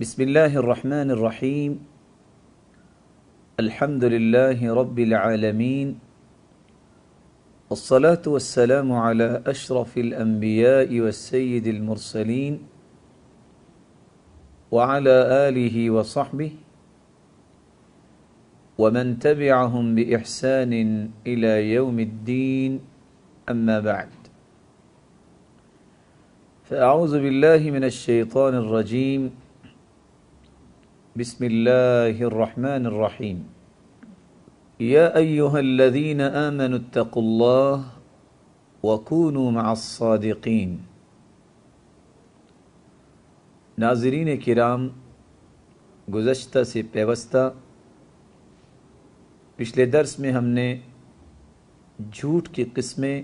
بسم الله الرحمن الرحيم الحمد لله رب العالمين الصلاة والسلام على أشرف الأنبياء والسيد المرسلين وعلى آله وصحبه ومن تبعهم بإحسان إلى يوم الدين أما بعد فأعوذ بالله من الشيطان الرجيم بسم الله الرحمن الرحيم يا أيها الذين آمنوا اتقوا الله وكونوا مع الصادقين ناظرین کرام گزشتہ سے پیوستہ پچھلے درس میں ہم نے جھوٹ کی قسمیں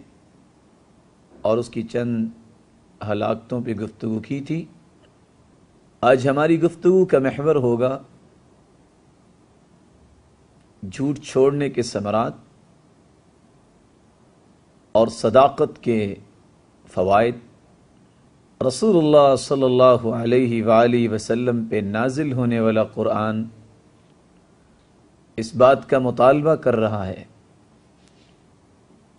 اور اس کی چند ہلاکتوں پہ گفتگو کی تھی आज हमारी गुफ्तु का महवर होगा झूठ छोड़ने के समरात और सदाकत के फ़वाद रसूल सल्ला वसलम वसल्लम पे नाजिल होने वाला क़ुरान इस बात का मुतालबा कर रहा है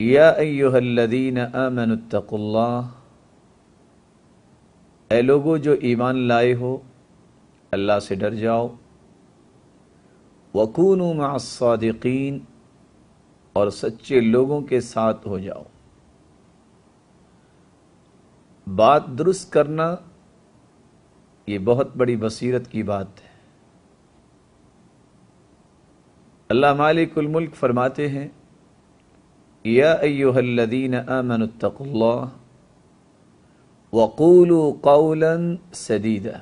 या अयोहल्लिन अमनतल्ला ए लोगो जो ईमान लाए हो अल्लाह से डर जाओ वकून मासदीन और सच्चे लोगों के साथ हो जाओ बात दुरुस्त करना ये बहुत बड़ी बसीरत की बात है अल्लाह मालिकुल मुल्क फरमाते हैं या अयोहल्लदीन अमनतल्ला वक़ूल कौलन सदीदा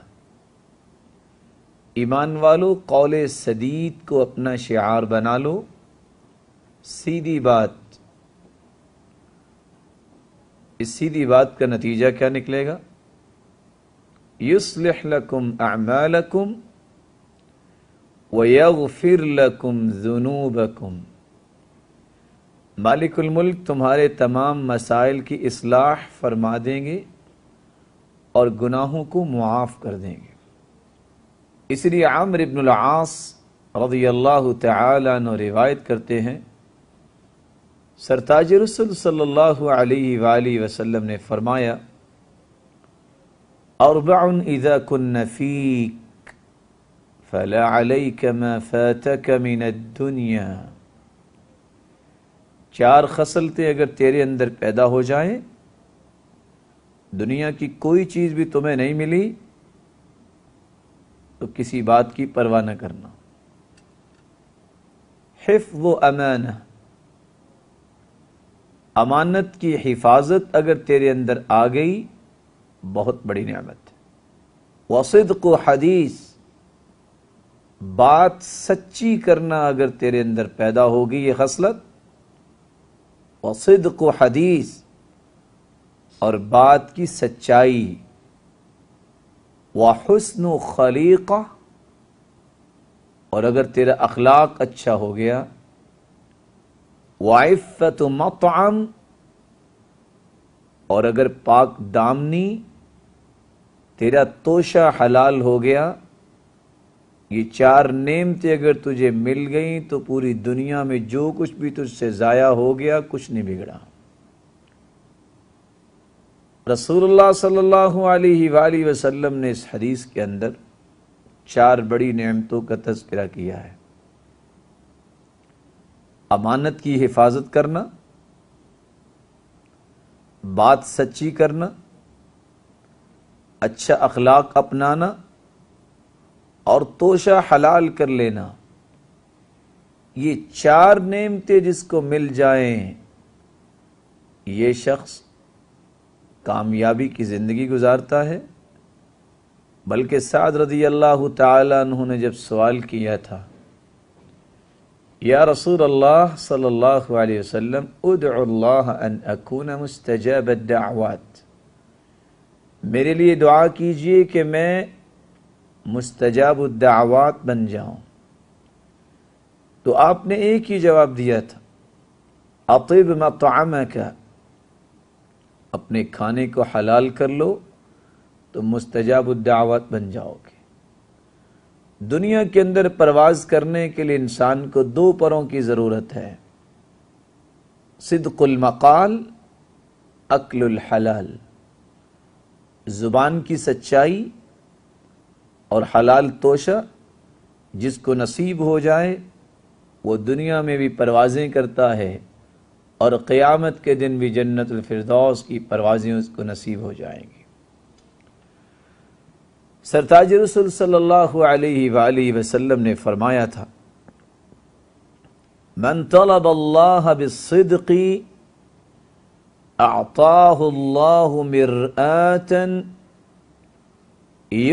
ईमान वालों कौल सदीद को अपना शार बना लो सीधी बात इस सीधी बात का नतीजा क्या निकलेगा युसलकुम अमलकुम वयगफिर लकुम जुनूबकुम मालिकुल मुल्क तुम्हारे तमाम मसाइल की असलाह फरमा देंगे और गुनाहों को मुआफ़ कर देंगे इसलिए आमर इबनआस रजी अल्लाह तन रिवायत करते हैं सरताज रसुल सल्लल्लाहु अलैहि वसल्लम ने फरमाया अरबाउन इदा कुन्नफीक फला अलैकम फ़तक मिन दुनिया चार खसलतें अगर तेरे अंदर पैदा हो जाएं दुनिया की कोई चीज़ भी तुम्हें नहीं मिली तो किसी बात की परवाह न करना हिफ व अमान अमानत की हिफाजत अगर तेरे अंदर आ गई बहुत बड़ी नियामत वसद को हदीस बात सच्ची करना अगर तेरे अंदर पैदा होगी ये खसलत वसद को हदीस और बात की सच्चाई व हसन खलीक और अगर तेरा अखलाक अच्छा हो गया वाइफ़त मतम और अगर पाक दामनी तेरा तोशा हलाल हो गया ये चार नेमतें अगर तुझे मिल गई तो पूरी दुनिया में जो कुछ भी तुझसे ज़ाया हो गया कुछ नहीं बिगड़ा रसूलुल्लाह सल्लल्लाहु अलैहि वसल्लम ने इस हदीस के अंदर चार बड़ी नेमतों का तस्करा किया है अमानत की हिफाजत करना बात सच्ची करना अच्छा अखलाक अपनाना और तोशा हलाल कर लेना ये चार नेमतें जिसको मिल जाएं ये शख्स कामयाबी की ज़िंदगी गुजारता है बल्कि साद रदी अल्लाह तुने जब सवाल किया था या रसूल अल्लाह सल्लल्लाहु अलैहि वसल्लम अन अकून मुस्तजब दावत मेरे लिए दुआ कीजिए कि मैं मुस्तजाब दावत बन जाऊं तो आपने एक ही जवाब दिया था अतिब मतम का अपने खाने को हलाल कर लो तो मुस्तजाब दावत बन जाओगे दुनिया के अंदर परवाज करने के लिए इंसान को दो परों की ज़रूरत है सिद्कुल मकाल अकल हलाल ज़ुबान की सच्चाई और हलाल तोशा जिसको नसीब हो जाए वो दुनिया में भी परवाजें करता है और क़ियामत के दिन भी जन्नत जन्नतफ़रदौस की परवाज़ें उसको नसीब हो जाएंगी सरताज रसुल सल्लल्लाहु अलैहि वसल्लम ने फरमाया था मन तलब अल्लाह الله आताहुल्लाहमरतन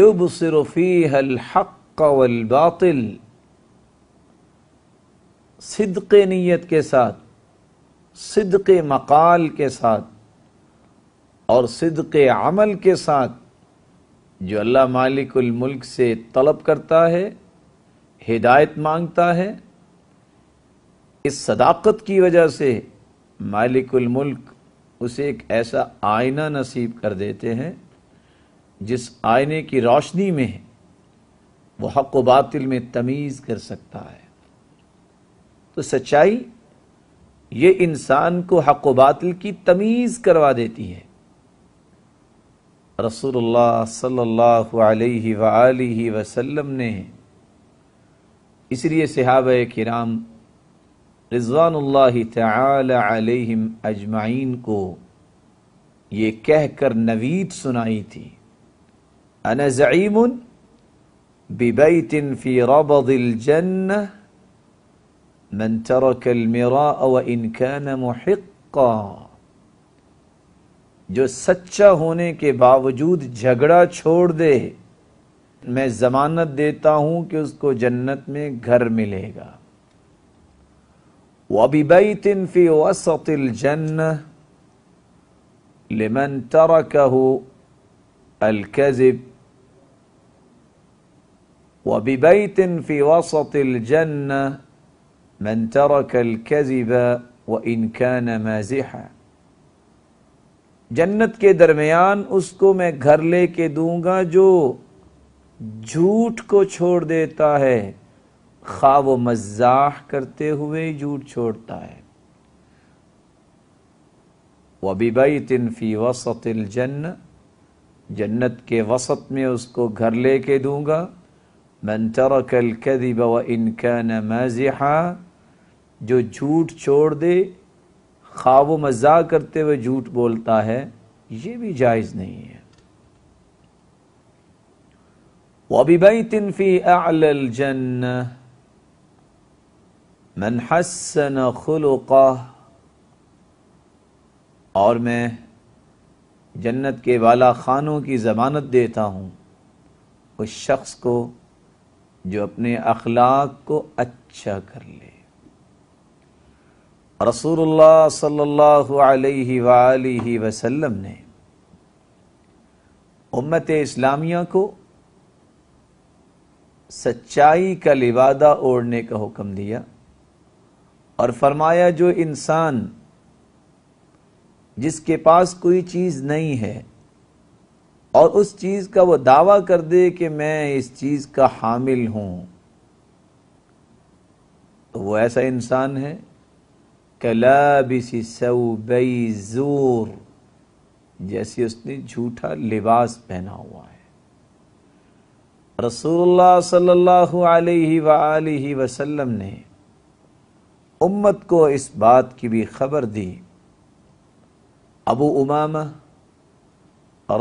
يبصر فيها الحق والباطل صدق نیت کے ساتھ सिद्क मकाल के साथ और सिद्क अमल के साथ जो अल्लाह मालिकुल मुल्क से तलब करता है हिदायत मांगता है इस सदाकत की वजह से मालिकुल मुल्क उसे एक ऐसा आईना नसीब कर देते हैं जिस आईने की रोशनी में वो हक व बातिल में तमीज़ कर सकता है तो सच्चाई ये इंसान को हक बातिल की तमीज़ करवा देती है रसूलुल्लाह सल्लल्लाहु अलैहि वआलैहि वसल्लम ने इसलिए सहाब किराम रिजवानुल्लाह अलैहिम अजमाइन को ये कहकर नवीद सुनाई थी अनज़ईम बिबैतिन फ़ी रबदिल जन्नह من ترك المراء وإن كان محقا जो सच्चा होने के बावजूद झगड़ा छोड़ दे मैं जमानत देता हूं कि उसको जन्नत में घर मिलेगा وببيت في وسط الجنة لمن تركه الكذب وببيت في وسط الجنة من ترك الكذب وإن كان مازحا जन्नत के दरमियान उसको मैं घर ले के दूंगा जो झूठ को छोड़ देता है खा वो मजाक करते हुए झूठ छोड़ता है वबीबई तिनफी वसतिल जन्न जन्नत के वसत में उसको घर ले के दूंगा मन तरकल कदिब व इनका नमजहा जो झूठ छोड़ दे खाव मजाक करते हुए झूठ बोलता है ये भी जायज़ नहीं है वबिबई तिनफी अल जन्न मन हसन खुलका और मैं जन्नत के वाला खानों की ज़मानत देता हूँ उस शख्स को जो अपने अखलाक को अच्छा कर ले रसूलुल्लाह सल्लल्लाहु अलैहि वालैहि वसल्लम ने उम्मत इस्लामिया को सच्चाई का लिवादा ओढ़ने का हुक्म दिया और फरमाया जो इंसान जिसके पास कोई चीज़ नहीं है और उस चीज़ का वो दावा कर दे कि मैं इस चीज़ का हामिल हूँ तो वो ऐसा इंसान है कलाबिस सऊबई ज़ूर जैसे उसने झूठा लिबास पहना हुआ है रसूलुल्लाह सल्लल्लाहु अलैहि वआलैहि वसल्लम ने उम्मत को इस बात की भी खबर दी अबू उमामा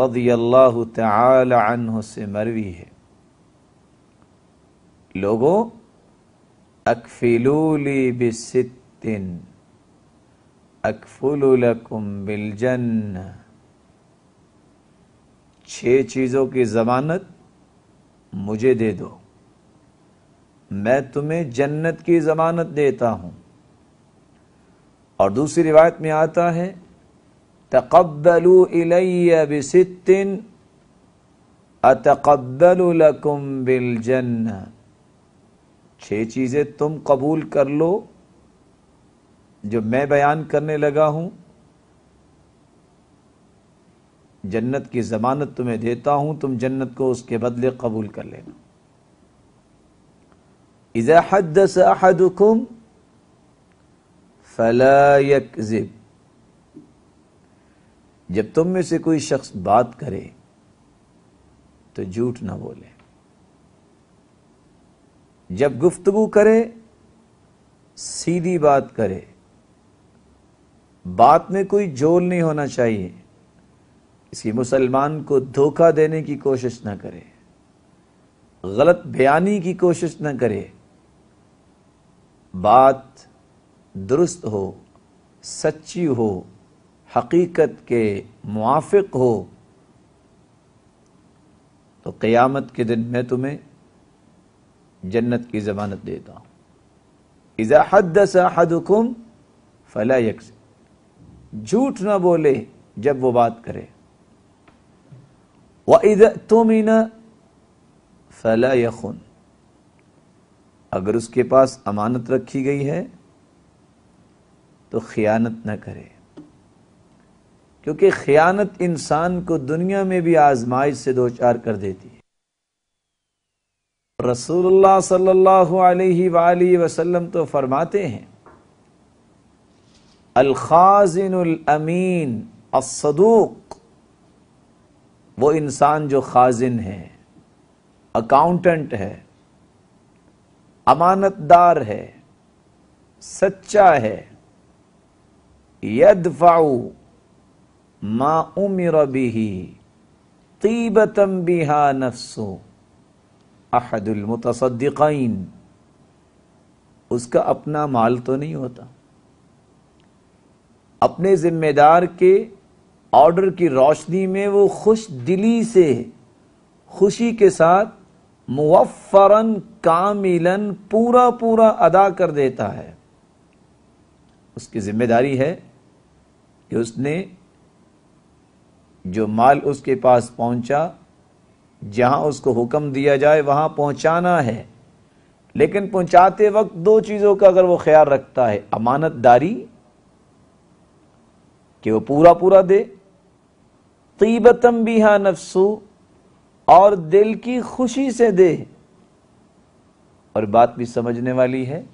रदी अल्लाह तह से मरवी है लोगों अकफिलूली बिसितिन अकफुलकुम बिलजन छह चीज़ों की ज़मानत मुझे दे दो मैं तुम्हें जन्नत की ज़मानत देता हूं और दूसरी रिवायत में आता है तकबलू बिसितिन अतकबलकुम बिलजन छह चीज़ें तुम कबूल कर लो जो मैं बयान करने लगा हूं जन्नत की ज़मानत तुम्हें देता हूं तुम जन्नत को उसके बदले कबूल कर लेना इज़ा हदस अहदुकुम फलायक जिब जब तुम में से कोई शख्स बात करे तो झूठ ना बोले जब गुफ्तगु करे सीधी बात करे बात में कोई झोल नहीं होना चाहिए किसी मुसलमान को धोखा देने की कोशिश ना करे गलत बयानी की कोशिश ना करे बात दुरुस्त हो सच्ची हो हकीकत के मुआफ़ हो तो क़यामत के दिन मैं तुम्हें जन्नत की ज़मानत देता हूँ इज़ा हद हुकुम फ़ला यक्स झूठ ना बोले जब वो बात करे व इद तुमिन फला यखुन अगर उसके पास अमानत रखी गई है तो ख़यानत ना करे क्योंकि ख़यानत इंसान को दुनिया में भी आजमाइश से दो चार कर देती है रसूलुल्लाह सल्लल्लाहु अलैहि वसल्लम तो फरमाते हैं अलखाजिनमीन असदूक वो इंसान जो खाजिन है अकाउंटेंट है अमानतदार है सच्चा है यदफ़ाऊ मा उमिर बिही तीबतम बिहा नफसो अहदुलमतसद्दीन उसका अपना माल तो नहीं होता अपने ज़िम्मेदार के ऑर्डर की रोशनी में वो खुश दिली से खुशी के साथ मुवफ़रन कामिलन पूरा पूरा अदा कर देता है उसकी ज़िम्मेदारी है कि उसने जो माल उसके पास पहुंचा जहां उसको हुक्म दिया जाए वहां पहुंचाना है लेकिन पहुंचाते वक्त दो चीज़ों का अगर वो ख्याल रखता है अमानतदारी कि वो पूरा पूरा दे तीबतम बिहा नफसू और दिल की खुशी से दे और बात भी समझने वाली है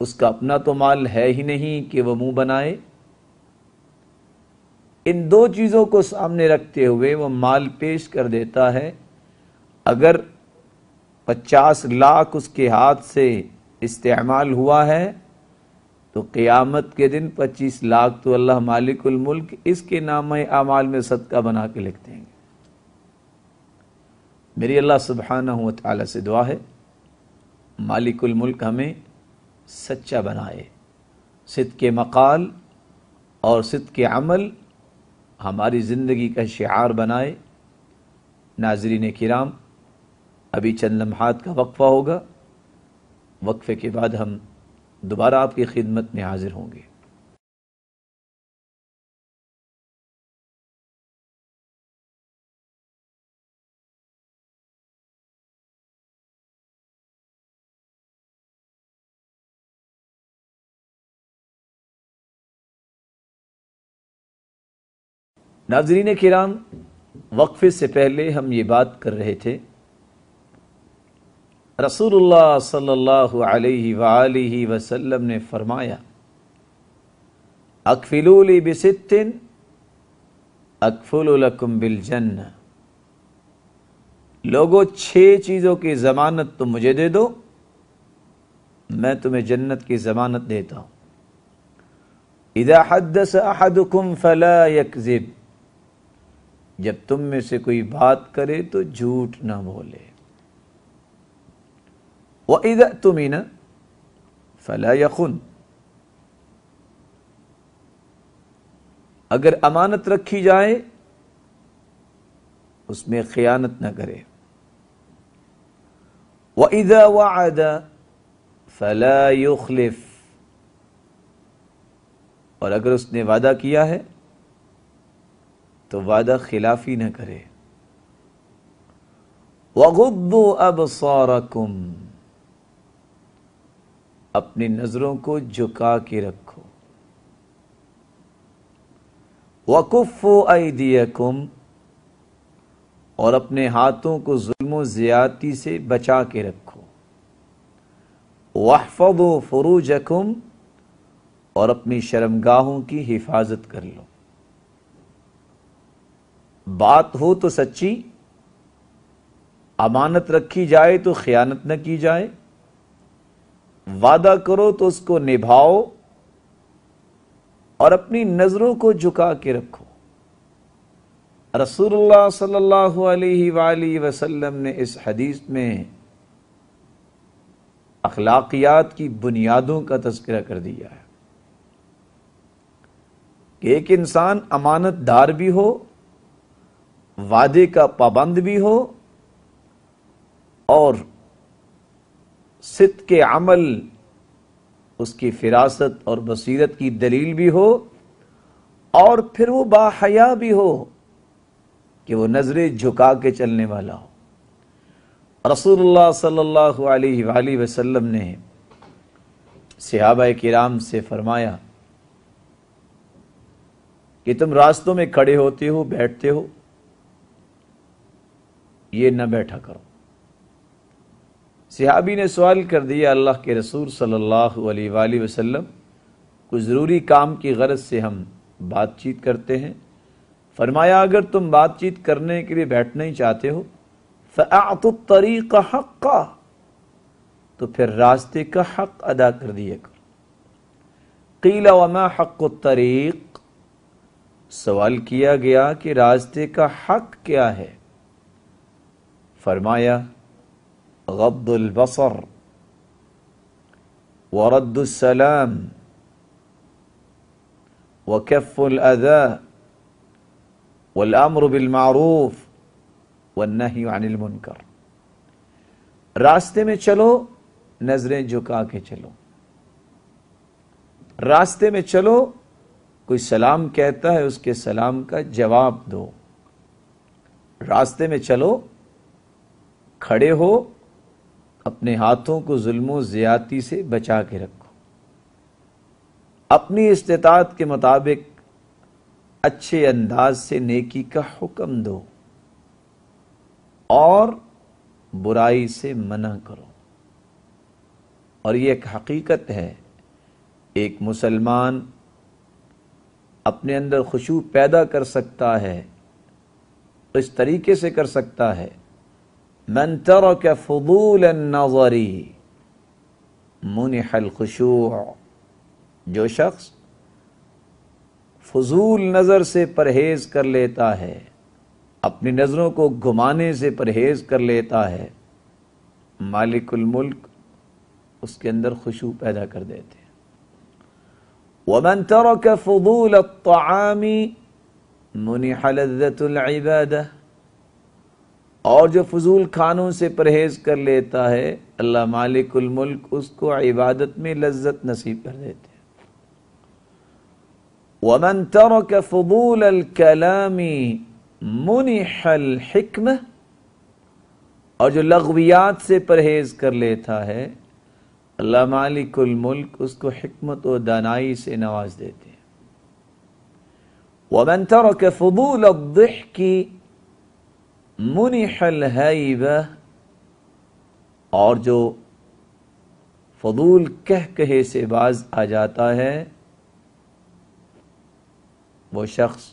उसका अपना तो माल है ही नहीं कि वह मुंह बनाए इन दो चीज़ों को सामने रखते हुए वह माल पेश कर देता है अगर पचास लाख उसके हाथ से इस्तेमाल हुआ है तो क़यामत के दिन 25 लाख तो अल्लाह मालिकुल मुल्क इसके नाम अमाल में सदका बना के लिख देंगे मेरी अल्लाह सुबहाना हुआ ताली से दुआ है मालिकुल मुल्क हमें सच्चा बनाए सिद के मकाल और सिद के अमल हमारी ज़िंदगी का शार बनाए नाजरीन किराम अभी चंद लम्हात का वक्फ़ा होगा वक्फ़े के बाद हम दोबारा आपकी खिदमत में हाजिर होंगे नाजरीन किराम वक्फे से पहले हम ये बात कर रहे थे रसूलुल्लाह सल्लल्लाहु अलैहि वआलैहि वसल्लम ने फरमाया अकफिलूली बिसित्तिन अकफुलकुम बिल जन्न लोगो छः चीज़ों की ज़मानत तुम मुझे दे दो मैं तुम्हें जन्नत की ज़मानत देता हूँ इदा हदस अहदुकुम फला यकजिब जब तुम में से कोई बात करे तो झूठ ना बोले वईद तुमिन फला यखुन अगर अमानत रखी जाए उसमें खयानत न करे वईद वाद फला युखलिफ और अगर उसने वादा किया है तो वादा खिलाफी न करे वगुद्दो अब सौरकुम अपनी नज़रों को झुका के रखो वकुफ़ ऐदियकुम और अपने हाथों को जुल्म ज़्यादती से बचा के रखो वाहफ़ फ़रूजकुम और अपनी शर्मगाहों की हिफाजत कर लो बात हो तो सच्ची अमानत रखी जाए तो ख़यानत न की जाए वादा करो तो उसको निभाओ और अपनी नजरों को झुका के रखो रसूलुल्लाह सल्लल्लाहु अलैहि वसल्लम ने इस हदीस में अखलाकियात की बुनियादों का तस्करा कर दिया है कि एक इंसान अमानतदार भी हो वादे का पाबंद भी हो और सित के अमल उसकी फिरासत और बसीरत की दलील भी हो और फिर वो बाहया भी हो कि वो नज़रें झुका के चलने वाला हो रसूलुल्लाह सल्लल्लाहु अलैहि वसल्लम ने सहाबा किराम से फरमाया कि तुम रास्तों में खड़े होते हो बैठते हो ये न बैठा करो सिहाबी ने सवाल कर दिया अल्लाह के रसूल सल्लल्लाहु अलैहि वसल्लम कुछ ज़रूरी काम की गरज से हम बातचीत करते हैं फरमाया अगर तुम बातचीत करने के लिए बैठना ही चाहते हो फ़ात तरीक़ हक़ का तो फिर रास्ते का हक अदा कर दिया करो कीला वमा हक तरीक़ सवाल किया गया कि रास्ते का हक क्या है फरमाया غض البصر ورد السلام وكف الأذى والأمر بالمعروف والنهي عن المنكر راستے रास्ते में चलो नजरें झुका के चलो रास्ते में चलो कोई सलाम कहता है उसके सलाम का जवाब दो रास्ते में चलो کھڑے ہو अपने हाथों को जुल्म ज़्यादती से बचा के रखो अपनी इस्तात के मुताबिक अच्छे अंदाज से नेकी का हुक्म दो और बुराई से मना करो और ये एक हकीकत है एक मुसलमान अपने अंदर खुशबू पैदा कर सकता है इस तरीके से कर सकता है من ترك फजूल नजरी मुनहल खुशू जो शख्स फजूल नज़र से परहेज़ कर लेता है अपनी नज़रों को घुमाने से परहेज़ कर लेता है मालिकुलमुल्क उसके अंदर खुशू पैदा कर देते हैं वमन तरक फजूल तामी मुनहलजतुलबदा और जो फजूल खानों से परहेज़ कर लेता है अल्लाह मालिकुल मुल्क उसको इबादत में लज्जत नसीब कर देते हैं वमन तरक फजूल अलकलामी मुनहल हिकम और जो लगवियात से परहेज़ कर लेता है अल्लाह मालिकुल मुल्क उसको हमत और दानाई से नवाज देते हैं वमन तरक फजूल की मुनिहल हैबह और जो फदूल कह कहे से बाज आ जाता है वो शख्स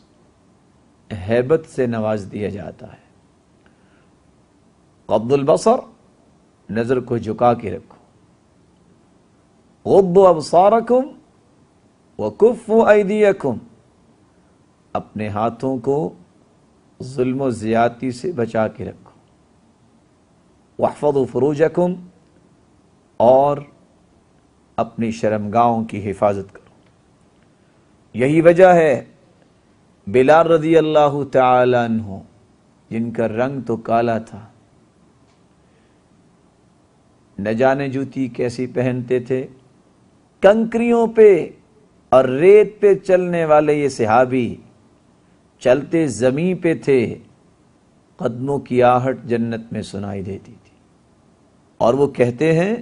हैबत से नवाज दिया जाता है कब्दुल बसर नज़र को झुका के रखो गब्ब अबसारकुम वकुफ़ ऐदियकुम अपने हाथों को जुल्म ज़्यादती से बचा के रखो वफ़द फ़रूजकुम और अपनी शर्मगाहों की हिफाजत करो यही वजह है बिलाल रदी अल्लाह तु जिनका रंग तो काला था न जाने जूती कैसी पहनते थे कंकरियों पे और रेत पे चलने वाले ये सिहाबी चलते जमी पे थे कदमों की आहट जन्नत में सुनाई देती थी और वो कहते हैं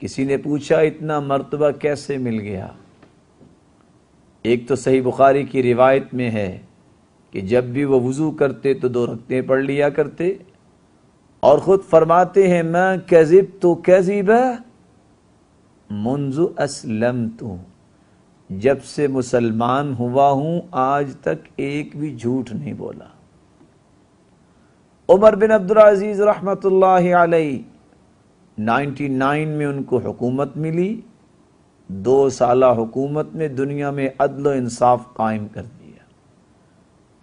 किसी ने पूछा इतना मर्तबा कैसे मिल गया एक तो सही बुखारी की रिवायत में है कि जब भी वो वज़ू करते तो दो रखते पढ़ लिया करते और ख़ुद फरमाते हैं मैं कैजिब तो कैजिब मुंजु असलम तू जब से मुसलमान हुआ हूं आज तक एक भी झूठ नहीं बोला उमर बिन अब्दुल अजीज रहमत नाइनटी नाइन में उनको हुकूमत मिली दो साल हुकूमत में दुनिया में अदल इंसाफ कायम कर दिया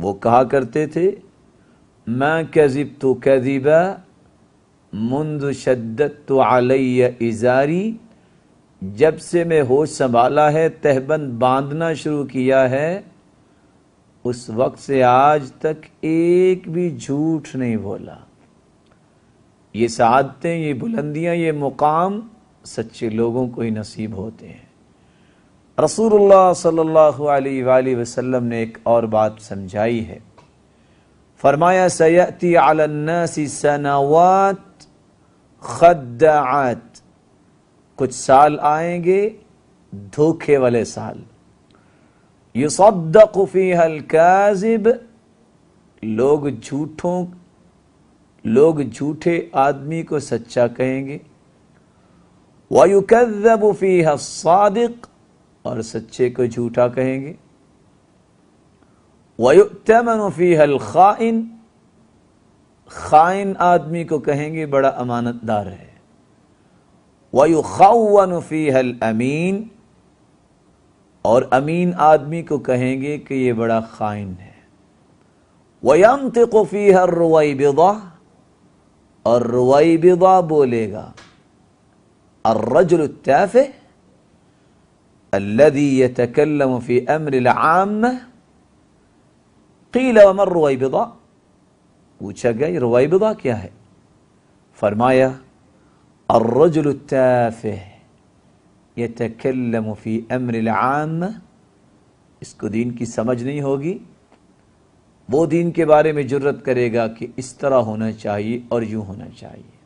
वो कहा करते थे मैं कैजिब तो कैदीबा मुंद शदत तो आलैया इजारी जब से मैं होश संभाला है तहबंद बांधना शुरू किया है उस वक्त से आज तक एक भी झूठ नहीं बोला ये सादतें ये बुलंदियां ये मुकाम सच्चे लोगों को ही नसीब होते हैं रसूलुल्लाह सल्लल्लाहु अलैहि वसल्लम ने एक और बात समझाई है फरमाया सयाती अलन्नासी सनावात खद्दात कुछ साल आएंगे धोखे वाले साल खुफी हलकाजिब लोग झूठों लोग झूठे आदमी को सच्चा कहेंगे वायु वायुकबफ़ी हसादिक और सच्चे को झूठा कहेंगे वयुतमनफ़ी हल खाइन खाइन आदमी को कहेंगे बड़ा अमानतदार है ويخون فيها الامين اور امین آدمی کو کہیں گے کہ یہ بڑا خائن ہے وَيَنْتِقُ فِيهَا الرُّوَيْبِضَ اور رُوَيْبِضَ بولے گا الرجل التافه الذي يتكلم في امر العام قيل وما الرويبضه وچا گئی رويبضه کیا ہے فرمایا الرجل التافه यतकलम फ़ी अमर आम इसको दीन की समझ नहीं होगी वो दीन के बारे में जरूरत करेगा कि इस तरह होना चाहिए और यूँ होना चाहिए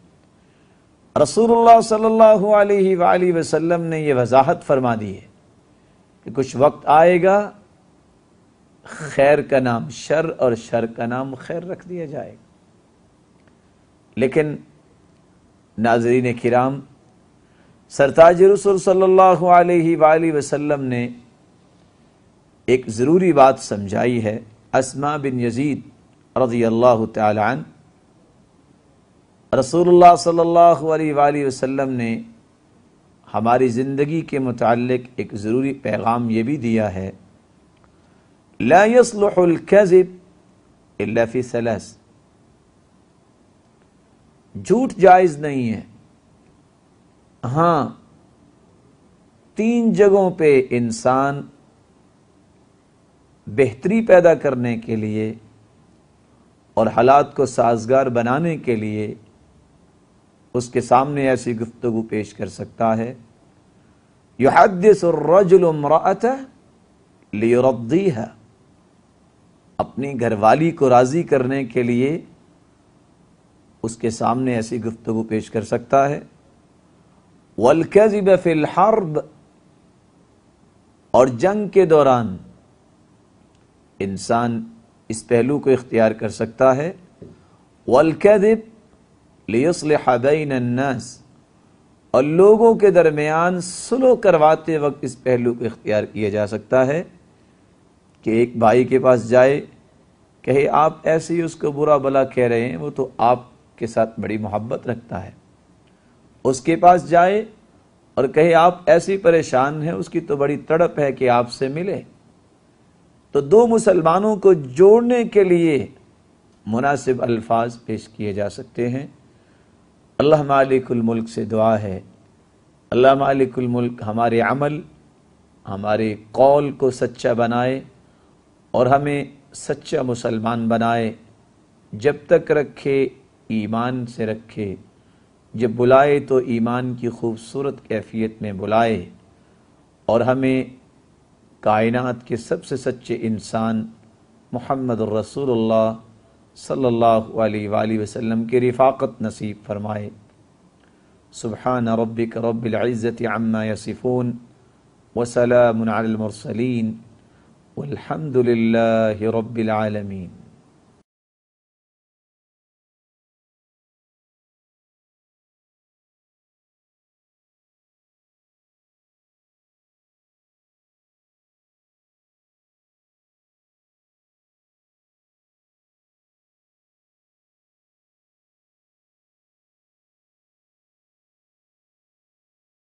रसूलुल्लाह सल्लल्लाहु अलैहि वसल्लम ने यह वजाहत फरमा दी है कि कुछ वक्त आएगा खैर का नाम शर और शर का नाम खैर रख दिया जाएगा लेकिन नाजरीन किराम सरताज रसूल सल्लल्लाहु अलैहि वसल्लम ने एक ज़रूरी बात समझाई है असमा बिन यजीद रजी अल्लाह तन रसूलुल्लाह सल्लल्लाहु अलैहि वसल्लम ने हमारी ज़िंदगी के मुतालिक एक ज़रूरी पैगाम ये भी दिया है ला यसलहल कज़िब इल्ला फ़ी सलस झूठ जायज नहीं है हां तीन जगहों पे इंसान बेहतरी पैदा करने के लिए और हालात को साजगार बनाने के लिए उसके सामने ऐसी गुफ्तु पेश कर सकता है युहदसरजुलमरात लियोरदी है अपनी घरवाली को राज़ी करने के लिए उसके सामने ऐसी गुफ्तु पेश कर सकता है वलकज़ब फ़िलहर्ब और जंग के दौरान इंसान इस पहलू को इख्तियार कर सकता है वलकदिब लियसलहबैनन्नास और लोगों के दरमियान सुलो करवाते वक्त इस पहलू को इख्तियार किया जा सकता है कि एक भाई के पास जाए कहे आप ऐसे ही उसको बुरा भला कह रहे हैं वो तो आप के साथ बड़ी मोहब्बत रखता है उसके पास जाए और कहे आप ऐसी परेशान हैं उसकी तो बड़ी तड़प है कि आपसे मिले तो दो मुसलमानों को जोड़ने के लिए मुनासिब अल्फाज पेश किए जा सकते हैं अल्लाह मुल्क से दुआ है अल्लाह मुल्क हमारे अमल हमारे कौल को सच्चा बनाए और हमें सच्चा मुसलमान बनाए जब तक रखे ईमान से रखे जब बुलाए तो ईमान की खूबसूरत कैफियत में बुलाए और हमें कायनात के सबसे सच्चे इंसान मोहम्मद रसूलुल्लाह सल्लल्लाहु अलैहि वसल्लम की रिफ़ाक़त नसीब फरमाए सुबहान रब्बिक रब्बिल इज़्ज़ति अम्मा यसिफ़ून वसलामुन अलल मुरसलीन वल्हम्दुलिल्लाहि रब्बिल आलमीन